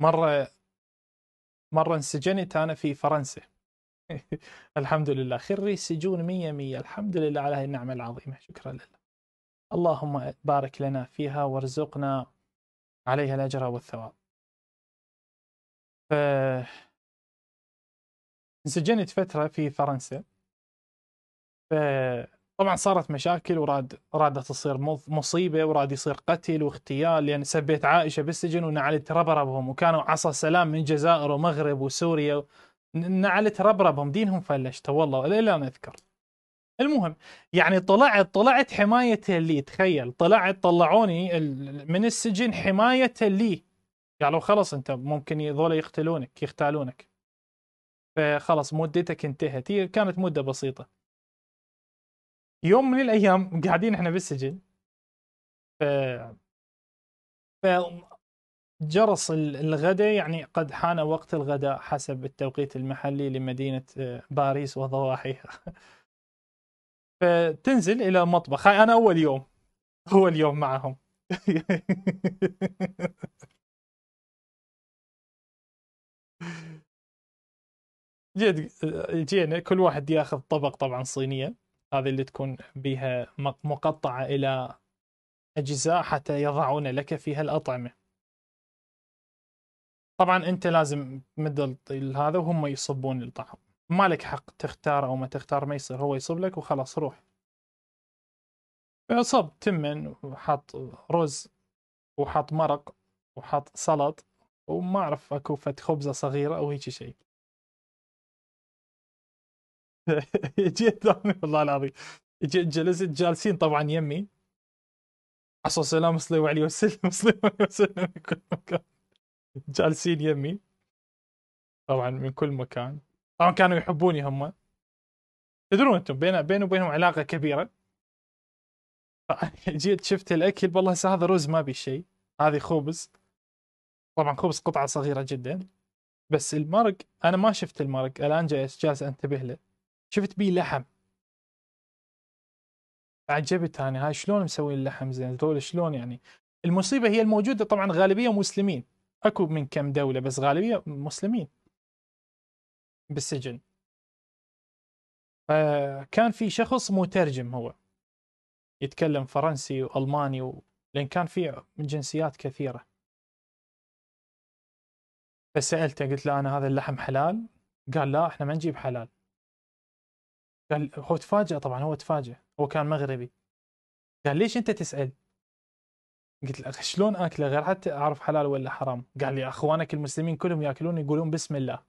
مره مره انسجنت انا في فرنسا الحمد لله خري سجون مية مية الحمد لله على هذه النعمة العظيمة شكرا لله اللهم بارك لنا فيها وارزقنا عليها الأجر والثواب ف... انسجنت فترة في فرنسا ف... طبعا صارت مشاكل وراد رادت تصير مصيبه وراد يصير قتل واغتيال لان يعني سبيت عائشه بالسجن ونعلت ربربهم وكانوا عصا سلام من جزائر ومغرب وسوريا نعلت ربربهم دينهم فلشت والله الا اذكر المهم يعني طلعت طلعت حمايه لي تخيل طلعت طلعوني من السجن حمايه لي قالوا خلص انت ممكن ذولا يقتلونك يختالونك فخلص مدتك انتهت هي كانت مده بسيطه يوم من الايام قاعدين احنا بالسجن ف ف جرس الغداء يعني قد حان وقت الغداء حسب التوقيت المحلي لمدينة آه، باريس وضواحيها فتنزل إلى المطبخ هاي أنا أول يوم هو اليوم معهم جيت آه، جينا كل واحد ياخذ طبق طبعا صينيه هذه اللي تكون بها مقطعة إلى أجزاء حتى يضعون لك فيها الأطعمة طبعا أنت لازم تمد هذا وهم يصبون الطعام ما لك حق تختار أو ما تختار ما يصير هو يصب لك وخلاص روح صب تمن وحط رز وحط مرق وحط سلط وما أعرف أكو فت خبزة صغيرة أو هيك شيء جيت والله العظيم جلست جالسين طبعا يمي عصا صلى الله عليه وسلم الله عليه وسلم من كل مكان جالسين يمي طبعا من كل مكان طبعا كانوا يحبوني هم تدرون انتم بين بيني وبينهم علاقه كبيره جيت شفت الاكل والله هسه هذا رز ما بي شيء هذه خبز طبعا خبز قطعه صغيره جدا بس المرق انا ما شفت المرق الان جالس انتبه له شفت بيه لحم عجبت انا هاي شلون مسوي اللحم زين هذول شلون يعني المصيبه هي الموجوده طبعا غالبيه مسلمين اكو من كم دوله بس غالبيه مسلمين بالسجن فكان في شخص مترجم هو يتكلم فرنسي والماني و... لان كان في من جنسيات كثيره فسالته قلت له انا هذا اللحم حلال قال لا احنا ما نجيب حلال قال هو تفاجأ طبعا هو تفاجأ هو كان مغربي قال ليش انت تسال؟ قلت له شلون اكله غير حتى اعرف حلال ولا حرام قال لي اخوانك المسلمين كلهم ياكلون يقولون بسم الله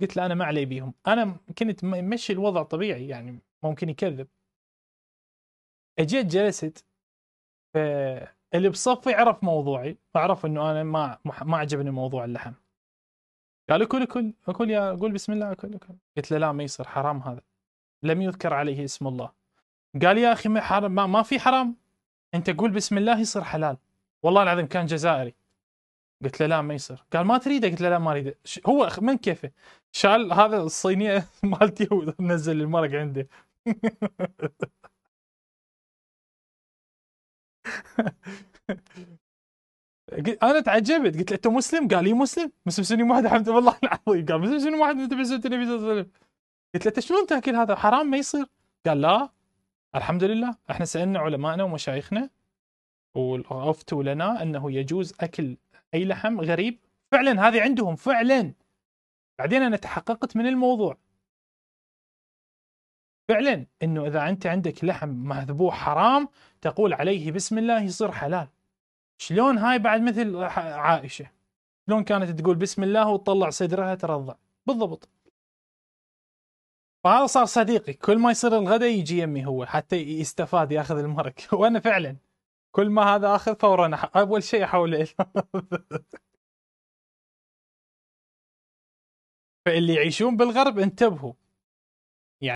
قلت له انا ما علي بيهم انا كنت ممشي الوضع طبيعي يعني ممكن يكذب اجيت جلست آه، اللي بصفي عرف موضوعي فعرف انه انا ما ما عجبني موضوع اللحم قال اكل اكل اكل يا قول بسم الله اكل اكل قلت له لا ما يصير حرام هذا لم يذكر عليه اسم الله قال يا اخي ما حرام ما, في حرام انت قول بسم الله يصير حلال والله العظيم كان جزائري قلت له لا ما يصير قال ما تريده قلت له لا ما اريده هو من كيفه شال هذا الصينيه مالتي ونزل المرق عنده انا تعجبت قلت له انت مسلم؟ قال لي مسلم مسلم سني واحد الحمد لله العظيم قال مسلم سني واحد انت بس النبي صلى الله عليه وسلم قلت له شلون تاكل هذا حرام ما يصير قال لا الحمد لله احنا سالنا علمائنا ومشايخنا وافتوا لنا انه يجوز اكل اي لحم غريب فعلا هذه عندهم فعلا بعدين انا تحققت من الموضوع فعلا انه اذا انت عندك لحم مذبوح حرام تقول عليه بسم الله يصير حلال شلون هاي بعد مثل عائشه شلون كانت تقول بسم الله وتطلع صدرها ترضع بالضبط فهذا صار صديقي كل ما يصير الغداء يجي يمي هو حتى يستفاد ياخذ المرك وانا فعلا كل ما هذا اخذ فورا اول شيء احوله فاللي يعيشون بالغرب انتبهوا